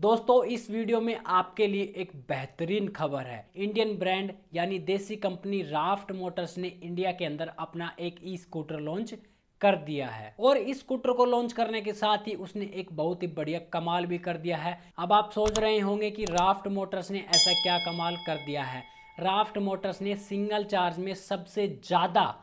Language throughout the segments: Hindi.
दोस्तों इस वीडियो में आपके लिए एक बेहतरीन खबर है इंडियन ब्रांड यानी देसी कंपनी राफ्ट मोटर्स ने इंडिया के अंदर अपना एक ई स्कूटर लॉन्च कर दिया है और इस स्कूटर को लॉन्च करने के साथ ही उसने एक बहुत ही बढ़िया कमाल भी कर दिया है अब आप सोच रहे होंगे कि राफ्ट मोटर्स ने ऐसा क्या कमाल कर दिया है राफ्ट मोटर्स ने सिंगल चार्ज में सबसे ज़्यादा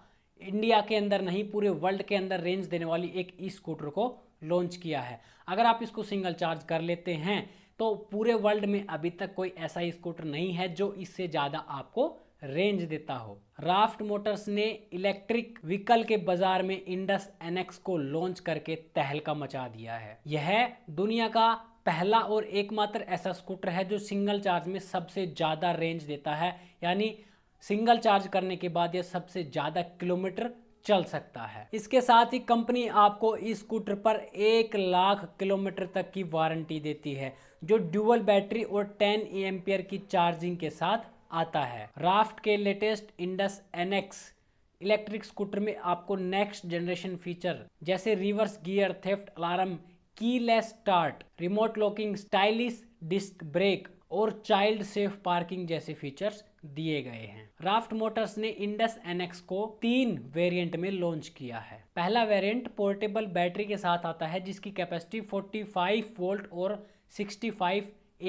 इंडिया के अंदर नहीं पूरे वर्ल्ड के अंदर रेंज देने वाली एक ई स्कूटर को लॉन्च किया है अगर आप इसको सिंगल चार्ज कर लेते हैं तो पूरे वर्ल्ड में अभी तक कोई ऐसा स्कूटर नहीं है जो इससे ज़्यादा आपको रेंज देता हो राफ्ट मोटर्स ने इलेक्ट्रिक व्हीकल के बाजार में इंडस एनएक्स को लॉन्च करके तहलका मचा दिया है यह दुनिया का पहला और एकमात्र ऐसा स्कूटर है जो सिंगल चार्ज में सबसे ज़्यादा रेंज देता है यानी सिंगल चार्ज करने के बाद यह सबसे ज़्यादा किलोमीटर चल सकता है इसके साथ ही कंपनी आपको इस स्कूटर पर एक लाख किलोमीटर तक की वारंटी देती है जो ड्यूअल बैटरी और 10 एम्पियर की चार्जिंग के साथ आता है राफ्ट के latest Indus NX electric scooter में आपको नेक्स्ट जनरेशन फीचर जैसे reverse gear theft alarm keyless start remote locking stylish disc brake और चाइल्ड सेफ पार्किंग जैसे फीचर्स दिए गए हैं राफ्ट मोटर्स ने इंडस एनएक्स को तीन वेरिएंट में लॉन्च किया है पहला वेरिएंट पोर्टेबल बैटरी के साथ आता है जिसकी कैपेसिटी 45 वोल्ट और 65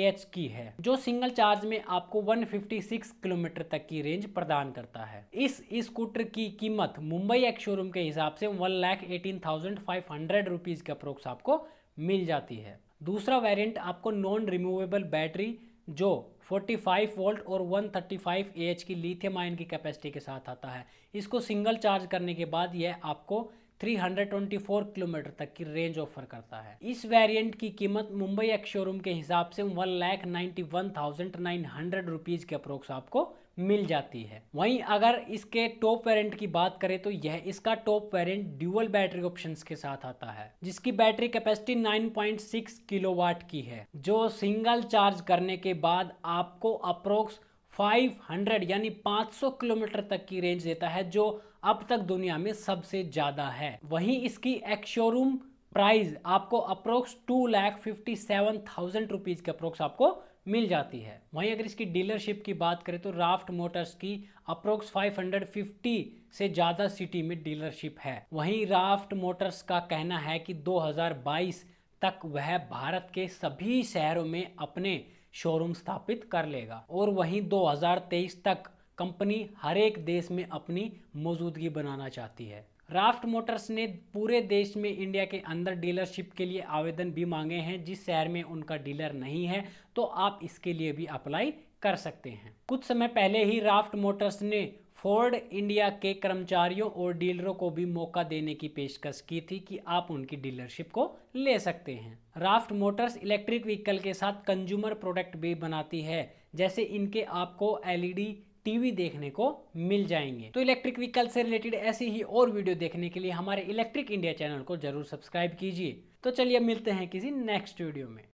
एच की है जो सिंगल चार्ज में आपको 156 किलोमीटर तक की रेंज प्रदान करता है इस स्कूटर की कीमत मुंबई एक्स शोरूम के हिसाब से one lakh eighteen thousand five hundred rupees के अप्रोक्स आपको मिल जाती है दूसरा वेरिएंट आपको नॉन रिमूवेबल बैटरी जो 45 वोल्ट और 135 थर्टी की लिथियम आयन की कैपेसिटी के साथ आता है इसको सिंगल चार्ज करने के बाद यह आपको 324 किलोमीटर तक की रेंज ऑफर करता है इस वेरिएंट की कीमत मुंबई एक्स शोरूम के हिसाब से one lakh ninety one thousand nine hundred rupees के अप्रोक्स आपको मिल जाती है वहीं अगर इसके टॉप वेरिएंट की बात करें तो यह इसका top variant dual battery options के साथ आता है जिसकी बैटरी कैपेसिटी 9.6 किलोवाट की है जो सिंगल चार्ज करने के बाद आपको अप्रोक्स 500 यानी 500 किलोमीटर तक की रेंज देता है जो अब तक दुनिया में सबसे ज़्यादा है वहीं इसकी एक्शोरूम प्राइस आपको approx two lakh fifty seven thousand rupees के अप्रोक्स आपको मिल जाती है वहीं अगर इसकी डीलरशिप की बात करें तो राफ्ट मोटर्स की अप्रोक्स 550 से ज़्यादा सिटी में डीलरशिप है वहीं राफ्ट मोटर्स का कहना है कि 2022 तक वह भारत के सभी शहरों में अपने शोरूम स्थापित कर लेगा और वहीं 2023 तक कंपनी हर एक देश में अपनी मौजूदगी बनाना चाहती है राफ्ट मोटर्स ने पूरे देश में इंडिया के अंदर डीलरशिप के लिए आवेदन भी मांगे हैं जिस शहर में उनका डीलर नहीं है तो आप इसके लिए भी अप्लाई कर सकते हैं कुछ समय पहले ही राफ्ट मोटर्स ने फोर्ड इंडिया के कर्मचारियों और डीलरों को भी मौका देने की पेशकश की थी कि आप उनकी डीलरशिप को ले सकते हैं राफ्ट मोटर्स इलेक्ट्रिक व्हीकल के साथ कंज्यूमर प्रोडक्ट भी बनाती है जैसे इनके आपको एलईडी टीवी देखने को मिल जाएंगे तो इलेक्ट्रिक व्हीकल से रिलेटेड ऐसी ही और वीडियो देखने के लिए हमारे इलेक्ट्रिक इंडिया चैनल को जरूर सब्सक्राइब कीजिए तो चलिए मिलते हैं किसी नेक्स्ट वीडियो में